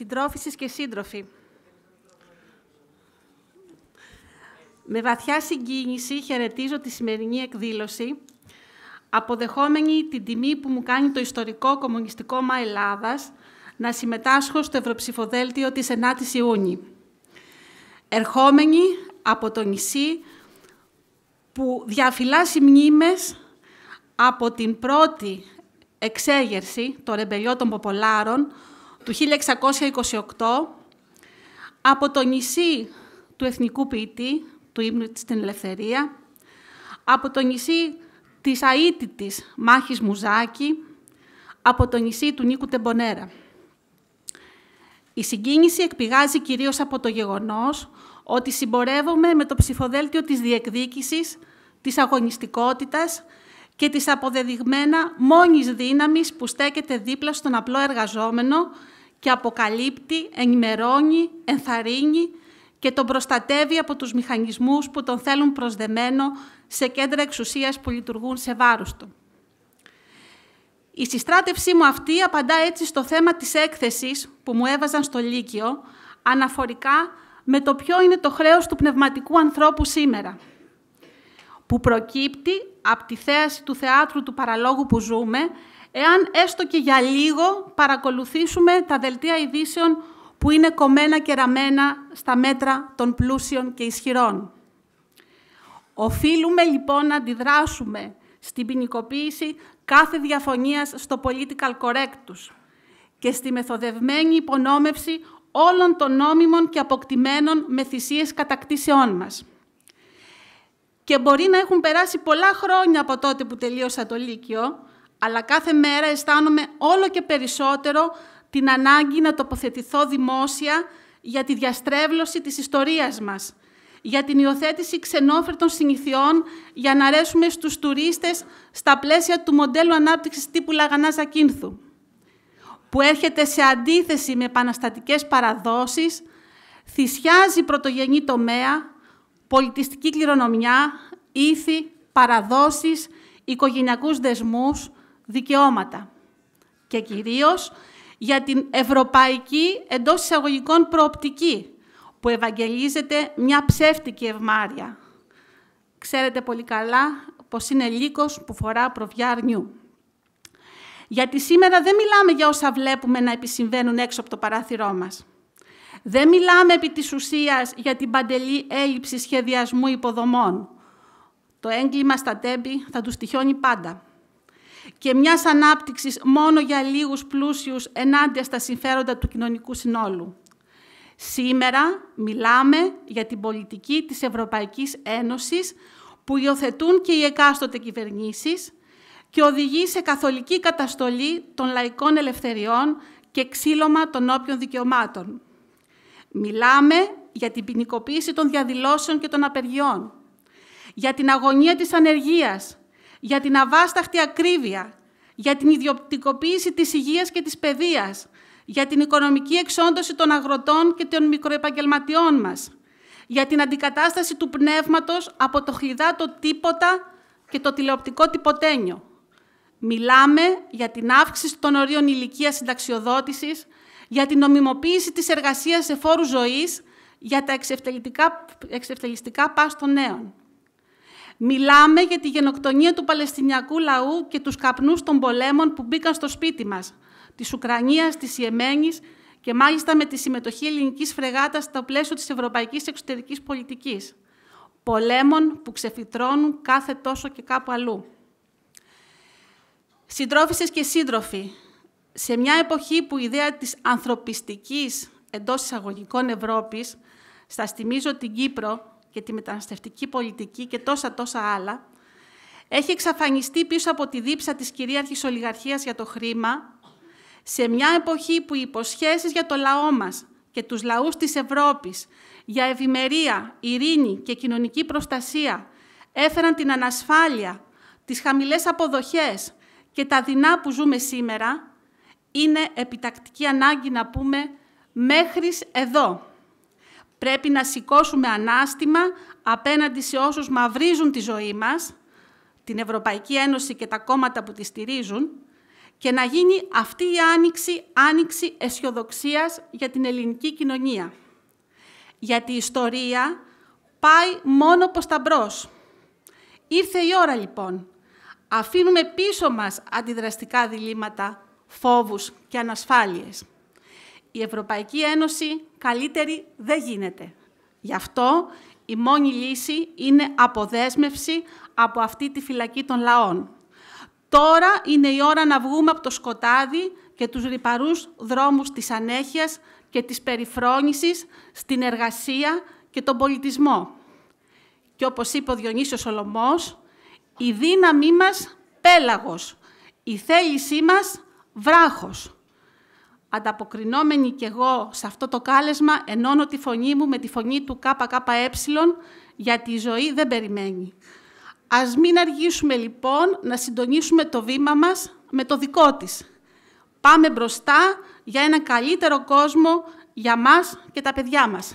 συντρόφισσες και σύντροφοι. Με βαθιά συγκίνηση χαιρετίζω τη σημερινή εκδήλωση, αποδεχόμενη την τιμή που μου κάνει το ιστορικό κομμουνιστικό Μα Ελλάδας να συμμετάσχω στο Ευρωψηφοδέλτιο της 9ης Ιούνιου. Ερχόμενη από το νησί που διαφυλάσσει μνήμες από την πρώτη εξέγερση των ρεμπελιών των Ποπολάρων του 1628 από το νησί του εθνικού ποιητή, του ύμνου της Την Ελευθερία, από το νησί της αίτητης Μάχης Μουζάκη, από το νησί του Νίκου Τεμπονέρα. Η συγκίνηση εκπηγάζει κυρίως από το γεγονός ότι συμπορεύομαι με το ψηφοδέλτιο της διεκδίκησης, της αγωνιστικότητας και της αποδεδειγμένα μόνης δύναμης που στέκεται δίπλα στον απλό εργαζόμενο και αποκαλύπτει, ενημερώνει, ενθαρρύνει και τον προστατεύει από τους μηχανισμούς που τον θέλουν προσδεμένο σε κέντρα εξουσίας που λειτουργούν σε βάρος του. Η συστράτευσή μου αυτή απαντά έτσι στο θέμα της έκθεσης που μου έβαζαν στο Λύκειο, αναφορικά με το ποιο είναι το χρέος του πνευματικού ανθρώπου σήμερα, που προκύπτει από τη θέαση του θεάτρου του παραλόγου που ζούμε εάν έστω και για λίγο παρακολουθήσουμε τα δελτία ειδήσεων που είναι κομμένα και ραμμένα στα μέτρα των πλούσιων και ισχυρών. Οφείλουμε λοιπόν να αντιδράσουμε στην ποινικοποίηση κάθε διαφωνίας στο political correctus και στη μεθοδευμένη υπονόμευση όλων των νόμιμων και αποκτημένων με θυσίες κατακτήσεών μας. Και μπορεί να έχουν περάσει πολλά χρόνια από τότε που τελείωσα το Λύκειο, αλλά κάθε μέρα αισθάνομαι όλο και περισσότερο την ανάγκη να τοποθετηθώ δημόσια για τη διαστρέβλωση της ιστορίας μας, για την υιοθέτηση ξενόφερτων συνηθιών για να αρέσουμε στους τουρίστες στα πλαίσια του μοντέλου ανάπτυξης τύπου τύπου Ζακίνθου, που έρχεται σε αντίθεση με επαναστατικές παραδόσεις, θυσιάζει πρωτογενή τομέα, πολιτιστική κληρονομιά, ήθη, παραδόσεις, οικογενειακούς δεσμούς, δικαιώματα και κυρίως για την ευρωπαϊκή εντός εισαγωγικών προοπτική που ευαγγελίζεται μια ψεύτικη ευμάρια. Ξέρετε πολύ καλά πως είναι λύκος που φορά προβιά Γιατί σήμερα δεν μιλάμε για όσα βλέπουμε να επισυμβαίνουν έξω από το παράθυρό μας. Δεν μιλάμε επί της ουσίας για την παντελή έλλειψη σχεδιασμού υποδομών. Το έγκλημα στα τέμπη θα τους τυχιώνει πάντα και μιας ανάπτυξης μόνο για λίγους πλούσιους ενάντια στα συμφέροντα του κοινωνικού συνόλου. Σήμερα μιλάμε για την πολιτική της Ευρωπαϊκής Ένωσης που υιοθετούν και οι εκάστοτε κυβερνήσεις και οδηγεί σε καθολική καταστολή των λαϊκών ελευθεριών και ξύλωμα των όποιων δικαιωμάτων. Μιλάμε για την ποινικοποίηση των διαδηλώσεων και των απεργιών, για την αγωνία της ανεργίας, για την αβάσταχτη ακρίβεια, για την ιδιωτικοποίηση της υγείας και της παιδείας, για την οικονομική εξόντωση των αγροτών και των μικροεπαγγελματιών μας, για την αντικατάσταση του πνεύματος από το το τίποτα και το τηλεοπτικό τυποτένιο. Μιλάμε για την αύξηση των ορίων ηλικίας συνταξιοδότησης, για την νομιμοποίηση της εργασίας σε φόρους ζωής, για τα εξευτελιστικά πάστων νέων. Μιλάμε για τη γενοκτονία του Παλαιστινιακού λαού και τους καπνούς των πολέμων που μπήκαν στο σπίτι μας, της Ουκρανίας, της Ιεμένης και μάλιστα με τη συμμετοχή ελληνικής φρεγάτας στο πλαίσιο της ευρωπαϊκής εξωτερικής πολιτικής. Πολέμων που ξεφυτρώνουν κάθε τόσο και κάπου αλλού. Συντρόφισσες και σύντροφοι, σε μια εποχή που η ιδέα της ανθρωπιστικής εντός εισαγωγικών Ευρώπης, σας θυμίζω την Κύπρο, και τη μεταναστευτική πολιτική και τόσα τόσα άλλα, έχει εξαφανιστεί πίσω από τη δίψα της κυρίαρχης ολιγαρχίας για το χρήμα, σε μια εποχή που οι υποσχέσεις για το λαό μας και τους λαούς της Ευρώπης για ευημερία, ειρήνη και κοινωνική προστασία έφεραν την ανασφάλεια, τις χαμηλές αποδοχές και τα δεινά που ζούμε σήμερα, είναι επιτακτική ανάγκη να πούμε «μέχρις εδώ». Πρέπει να σηκώσουμε ανάστημα απέναντι σε όσους μαυρίζουν τη ζωή μας, την Ευρωπαϊκή Ένωση και τα κόμματα που τη στηρίζουν, και να γίνει αυτή η άνοιξη, άνοιξη αισιοδοξίας για την ελληνική κοινωνία. Γιατί η ιστορία πάει μόνο προς τα μπρος. Ήρθε η ώρα λοιπόν. Αφήνουμε πίσω μας αντιδραστικά διλήμματα, φόβους και ανασφάλειες η Ευρωπαϊκή Ένωση καλύτερη δεν γίνεται. Γι' αυτό η μόνη λύση είναι αποδέσμευση από αυτή τη φυλακή των λαών. Τώρα είναι η ώρα να βγούμε από το σκοτάδι και τους ρηπαρούς δρόμους της ανέχειας και της περιφρόνησης στην εργασία και τον πολιτισμό. Και όπως είπε ο Διονύσιος Σολωμός, η δύναμή μας πέλαγος, η θέλησή μας βράχος ανταποκρινόμενη κι εγώ σε αυτό το κάλεσμα, ενώνω τη φωνή μου με τη φωνή του ΚΚΕ, γιατί η ζωή δεν περιμένει. Ας μην αργήσουμε λοιπόν να συντονίσουμε το βήμα μας με το δικό της. Πάμε μπροστά για ένα καλύτερο κόσμο για μας και τα παιδιά μας.